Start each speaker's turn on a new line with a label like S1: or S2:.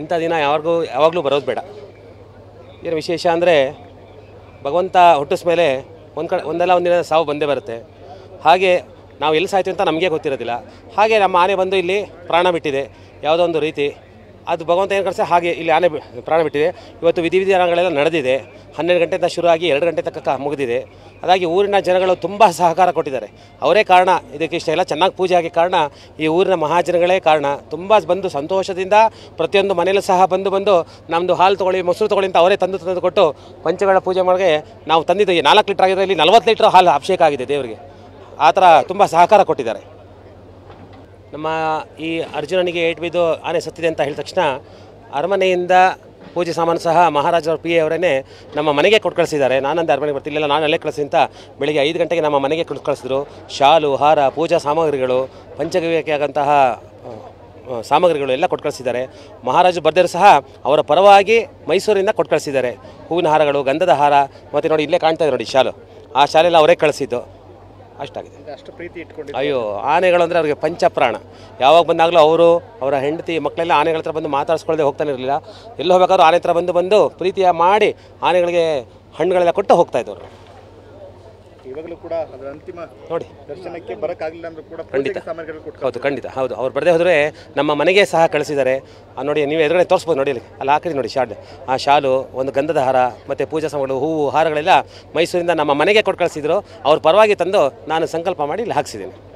S1: ಇಂಥ ದಿನ ಯಾವಾಗೂ ಯಾವಾಗಲೂ ಬರೋದು ಬೇಡ ಏನು ವಿಶೇಷ ಅಂದರೆ ಭಗವಂತ ಹುಟ್ಟಿಸ್ಮೇಲೆ ಮೇಲೆ ಒಂದು ಕಡೆ ಒಂದಲ್ಲ ಒಂದಿನ ಸಾವು ಬಂದೇ ಬರುತ್ತೆ ಹಾಗೆ ನಾವು ಎಲ್ಲಿ ಸಾಯ್ತೀವಿ ಅಂತ ನಮಗೆ ಗೊತ್ತಿರೋದಿಲ್ಲ ಹಾಗೆ ನಮ್ಮ ಆನೆ ಬಂದು ಇಲ್ಲಿ ಪ್ರಾಣ ಬಿಟ್ಟಿದೆ ಯಾವುದೋ ಒಂದು ರೀತಿ ಅದು ಭಗವಂತ ಏನು ಕಳಿಸ್ತಾ ಹಾಗೆ ಇಲ್ಲಿ ಆನೆ ಪ್ರಾಣ ಬಿಟ್ಟಿದೆ ಇವತ್ತು ವಿಧಿ ವಿಧಾನಗಳೆಲ್ಲ ನಡೆದಿದೆ ಹನ್ನೆರಡು ಗಂಟೆಯಿಂದ ಆಗಿ ಎರಡು ಗಂಟೆ ತಕ್ಕ ಮುಗಿದಿದೆ ಅದಾಗಿ ಊರಿನ ಜನಗಳು ತುಂಬ ಸಹಕಾರ ಕೊಟ್ಟಿದ್ದಾರೆ ಅವರೇ ಕಾರಣ ಇದಕ್ಕೆ ಇಷ್ಟೆಲ್ಲ ಚೆನ್ನಾಗಿ ಪೂಜೆ ಆಗಿ ಕಾರಣ ಈ ಊರಿನ ಮಹಾಜನಗಳೇ ಕಾರಣ ತುಂಬ ಬಂದು ಸಂತೋಷದಿಂದ ಪ್ರತಿಯೊಂದು ಮನೆಯಲ್ಲೂ ಸಹ ಬಂದು ಬಂದು ನಮ್ಮದು ಹಾಲು ತೊಗೊಳ್ಳಿ ಮೊಸರು ತೊಗೊಳ್ಳಿ ಅಂತ ಅವರೇ ತಂದು ತಂದು ಕೊಟ್ಟು ಪಂಚಗಳ ಪೂಜೆ ಮಾಡೋಕ್ಕೆ ನಾವು ತಂದಿದ್ದೀವಿ ನಾಲ್ಕು ಲೀಟ್ರ್ ಆಗಿದ್ರೆ ಇಲ್ಲಿ ನಲ್ವತ್ತು ಲೀಟ್ರ್ ಹಾಲು ಅಭಿಷೇಕ ಆಗಿದೆ ದೇವರಿಗೆ ಆ ಥರ ತುಂಬ ಸಹಕಾರ ಕೊಟ್ಟಿದ್ದಾರೆ ನಮ್ಮ ಈ ಅರ್ಜುನನಿಗೆ ಏಟ್ ಬಿದ್ದು ಆನೆ ಸತ್ತಿದೆ ಅಂತ ಹೇಳಿದ ತಕ್ಷಣ ಅರಮನೆಯಿಂದ ಪೂಜೆ ಸಾಮಾನು ಸಹ ಮಹಾರಾಜರ ಪಿ ಎ ಅವರೇ ನಮ್ಮ ಮನೆಗೆ ಕೊಟ್ಟು ಕಳಿಸಿದ್ದಾರೆ ನಾನಂದ ಅರಮನೆಗೆ ಬರ್ತಿಲ್ಲ ನಾನು ಅಲ್ಲೇ ಅಂತ ಬೆಳಿಗ್ಗೆ ಐದು ಗಂಟೆಗೆ ನಮ್ಮ ಮನೆಗೆ ಕೊಟ್ಟು ಕಳಿಸಿದ್ರು ಶಾಲು ಹಾರ ಪೂಜಾ ಸಾಮಗ್ರಿಗಳು ಪಂಚಗವ್ಯಕ್ಕೆ ಆಗಂತಹ ಸಾಮಗ್ರಿಗಳು ಎಲ್ಲ ಕೊಟ್ಟು ಕಳಿಸಿದ್ದಾರೆ ಮಹಾರಾಜ ಬರ್ದರು ಸಹ ಅವರ ಪರವಾಗಿ ಮೈಸೂರಿಂದ ಕೊಟ್ಟು ಕಳಿಸಿದ್ದಾರೆ ಹೂವಿನ ಹಾರಗಳು ಗಂಧದ ಹಾರ ಮತ್ತು ನೋಡಿ ಇಲ್ಲೇ ಕಾಣ್ತಾ ಇದೆ ನೋಡಿ ಶಾಲು ಆ ಶಾಲೆಲ್ಲ ಅವರೇ ಕಳಿಸಿದ್ದು ಅಷ್ಟಾಗಿದೆ ಅಷ್ಟು ಪ್ರೀತಿ ಇಟ್ಕೊಂಡು ಅಯ್ಯೋ ಆನೆಗಳಂದರೆ ಅವರಿಗೆ ಪಂಚಪ್ರಾಣ ಯಾವಾಗ ಬಂದಾಗಲೂ ಅವರು ಅವರ ಹೆಂಡತಿ ಮಕ್ಕಳೆಲ್ಲ ಆನೆಗಳ ಹತ್ರ ಬಂದು ಮಾತಾಡಿಸ್ಕೊಳ್ಳದೆ ಹೋಗ್ತಾನೆ ಇರಲಿಲ್ಲ ಎಲ್ಲಿ ಹೋಗ್ಬೇಕಾದ್ರೂ ಆನೆ ಹತ್ರ ಬಂದು ಬಂದು ಪ್ರೀತಿಯ ಮಾಡಿ ಆನೆಗಳಿಗೆ ಹಣ್ಣುಗಳೆಲ್ಲ ಕೊಟ್ಟು ಹೋಗ್ತಾಯಿದ್ದವರು ಇವಾಗಲೂ ಕೂಡ ಅದರ ಅಂತಿಮ ನೋಡಿ ದರ್ಶನಕ್ಕೆ ಕೂಡ ಹೌದು ಖಂಡಿತ ಹೌದು ಅವ್ರು ಬರದೇ ಹೋದರೆ ನಮ್ಮ ಮನೆಗೆ ಸಹ ಕಳಿಸಿದ್ದಾರೆ ನೋಡಿ ನೀವು ಎದುರುಗಡೆ ತೋರಿಸ್ಬೋದು ನೋಡಿ ಇಲ್ಲಿ ಅಲ್ಲಿ ಹಾಕಿರಿ ನೋಡಿ ಶಾಲ್ ಆ ಶಾಲು ಒಂದು ಗಂಧದ ಹಾರ ಮತ್ತು ಪೂಜಾ ಸಾಮಗ್ರಿ ಹೂವು ಹಾರಗಳೆಲ್ಲ ಮೈಸೂರಿಂದ ನಮ್ಮ ಮನೆಗೆ ಕೊಟ್ಟು ಕಳಿಸಿದ್ರು ಅವ್ರು ಪರವಾಗಿ ತಂದು ನಾನು ಸಂಕಲ್ಪ ಮಾಡಿ ಇಲ್ಲಿ ಹಾಕ್ಸಿದ್ದೀನಿ